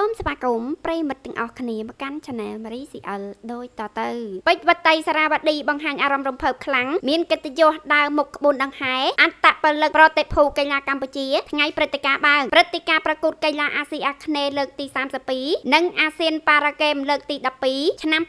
សូមស្វាគមន៍ប្រិមិត្តទាំងអស់គ្នាមកកាន់ Channel Marie CL ដូចតទៅពេជ្រវតីសារវតីបង្ហាញអារម្មណ៍រំភើបខ្លាំងមានកិត្តិយសដើរមុខក្បួនដង្ហែអន្តពលិកប្រតិភូកីឡាកម្ពុជាថ្ងៃព្រឹត្តិការណ៍បើកព្រឹត្តិការណ៍ប្រកួតកីឡាអាស៊ីអាគ្នេយ៍លើកទី32និងអាស៊ានប៉ារ៉ាហ្គេមលើកទី12ឆ្នាំ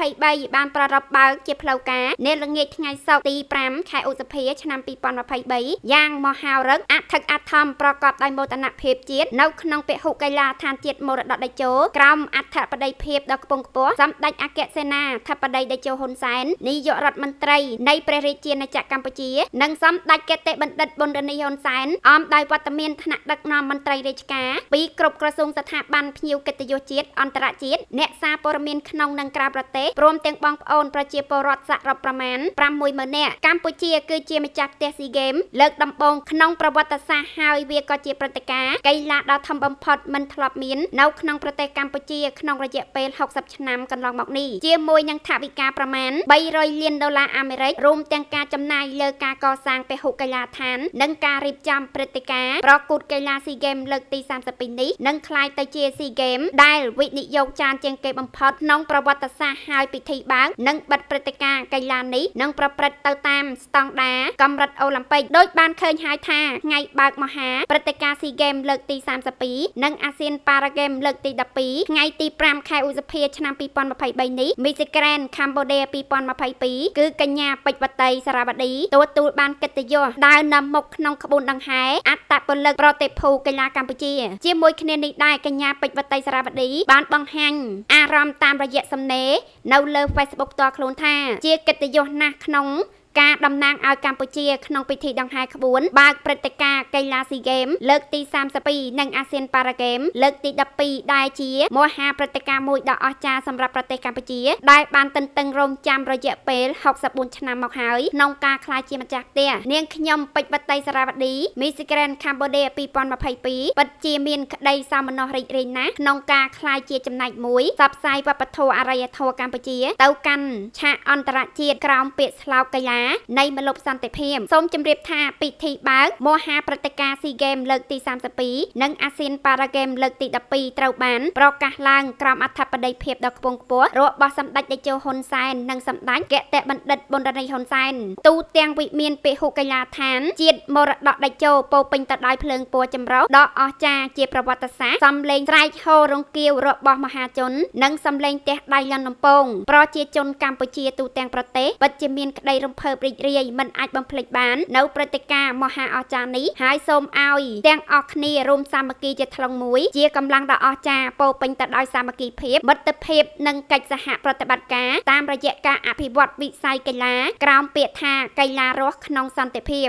2023បានប្រារព្ធបើកជាផ្លូវការនៅល្ងាចថ្ងៃសុក្រទី5ខែឧសភាឆ្នាំ2023យ៉ាងមហោរឹកអធិកអធមប្រកបដោយមោទនភាពជាតិនៅក្នុងពហុកីឡាឋានជាតិមរតកតេជោក្រមអធិបតីភាពដល់ខ្ពង់ខ្ពស់សម្ដេចអគ្គសេនាធិបតីតេជោហ៊ុនសែននាយករដ្ឋមន្ត្រីនៃព្រះរាជាណាចក្រកម្ពុជានិងសម្ដេចកេតិបណ្ឌិតប៊ុនរនីហ៊ុនសែនអមដោយវត្តមានថ្នាក់ដឹកនាំមន្ត្រីរាជការពីគ្រប់ក្រសួងស្ថាប័នភ្ញៀវកិត្តិយសជាតិអន្តរជាតិអ្នកសារព័ត៌មានក្នុងនិងក្រៅប្រទេសព្រមទាំងបងប្អូនប្រជាពលរដ្ឋសរុបប្រមាណ51000នាក់កម្ពុជាគឺជាម្ចាស់ផ្ទះស៊ីហ្គេមលើកដំបូងក្នុងប្រវត្តិសាស្ត្រហើយវាក៏ជាព្រឹត្តិការណ៍កីឡាដ៏ធំបំផុតមិនធ្លាប់មាននៅក្នុងប្រទេសកម្ពុជាក្នុងរយៈពេល60ឆ្នាំកន្លងមកនេះជាមួយនឹងថវិកាប្រមាណ300លានដុល្លារអាមេរិករួមទាំងការចំណាយលើការកសាងពហុកីឡាដ្ឋាននិងការរៀបចំព្រឹត្តិការណ៍ប្រកួតកីឡា SEA Games លើកទី32នេះនឹងក្លាយទៅជា SEA Games ដែលវិនិយោគច្រើនជាងគេបំផុតក្នុងប្រវត្តិសាស្ត្រហើយពិធីបើកនិងបិទព្រឹត្តិការណ៍កីឡានេះនឹងប្រព្រឹត្តទៅតាមស្តង់ដារកម្រិតអូឡ িম্প ិកដោយបានឃើញហើយថាថ្ងៃបើកមហាព្រឹត្តិការណ៍ SEA Games លើកទី32និង ASEAN Para Game លើកទី12ថ្ងៃទី5ខែឧសភា ឆ្នាំ2023នេះ Miss Grand Cambodia 2022គឺកញ្ញាពេជ្រវតីសារវតីទទួលបានកិត្តិយសដើរនាំមុខក្នុងក្បួនដង្ហែអត្តពលិកប្រតិភូកីឡាកម្ពុជា ជាមួយគ្នានេះដែរកញ្ញាពេជ្រវតីសារវតីបានបង្ហាញអារម្មណ៍តាមរយៈសំណេរនៅលើ Facebook ផ្ទាល់ខ្លួនថា ជាកិត្តិយសណាស់ក្នុងការតំណាងឲ្យកម្ពុជា ក្នុងពិធីដង្ហែក្បួនបើកព្រឹត្តិការណ៍កីឡាស៊ីហ្គេម លើកទី32និងអាស៊ានប៉ារ៉ាហ្គេមលើកទី12ដែលជាមហាព្រឹត្តិការណ៍មួយដ៏អស្ចារ្យសម្រាប់ប្រទេសកម្ពុជាដែលបានទន្ទឹងរង់ចាំរយៈពេល64ឆ្នាំមកហើយក្នុងការក្លាយជាម្ចាស់ផ្ទះនាងខ្ញុំពេជ្រវតីសារ៉ាវឌី Miss Grand Cambodia 2022ពិតជាមានក្តីសោមនស្សរីករាយណាស់ក្នុងការក្លាយជាចំណែកមួយផ្សព្វផ្សាយវប្បធម៌អរិយធម៌កម្ពុជា ទៅកាន់ឆាកអន្តរជាតិក្រោមពាក្យស្លោកកីឡានៃមលុបសន្តិភាពសូមជម្រាបថា ពិធីបើកមហាព្រឹត្តិការណ៍ SEA Games លើកទី32និង ASEAN Para Games លើកទី12ត្រូវបានប្រកាសឡើងក្រោមអធិបតីភាពដ៏ខ្ពង់ខ្ពស់របស់សម្ដេចតេជោហ៊ុនសែននិងសម្ដេចគតិបណ្ឌិតប៊ុនរណីហ៊ុនសែនទូទាំងវិមានពហុកីឡាដ្ឋានជាតិមរតកតេជោពោពេញទៅដោយភ្លើងពណ៌ចម្រុះដ៏អស្ចារ្យជាប្រវត្តិសាស្ត្រសំលេងស្រែកហោរង្គៀវរបស់មហាជននិងសំលេងទះដៃលន់លំពងប្រជាជនកម្ពុជាទូទាំងប្រទេសពិតជាមានក្តីរំភើបបរីករាយមិនអាចបំភ្លេចបាននៅព្រឹត្តិការណ៍មហាអស្ចារ្យនេះហើយសូមឲ្យទាំងអស់គ្នារួមសាមគ្គីជាថ្លុងមួយជាកម្លាំងដ៏អស្ចារ្យពោពេញទៅដោយសាមគ្គីភាពមិត្តភាពនិងកិច្ចសហ ប្រតិបត្តិការតាមរយៈការអភិវឌ្ឍវិស័យកីឡាក្រោមពាក្យថាកីឡារស់ក្នុងសន្តិភាព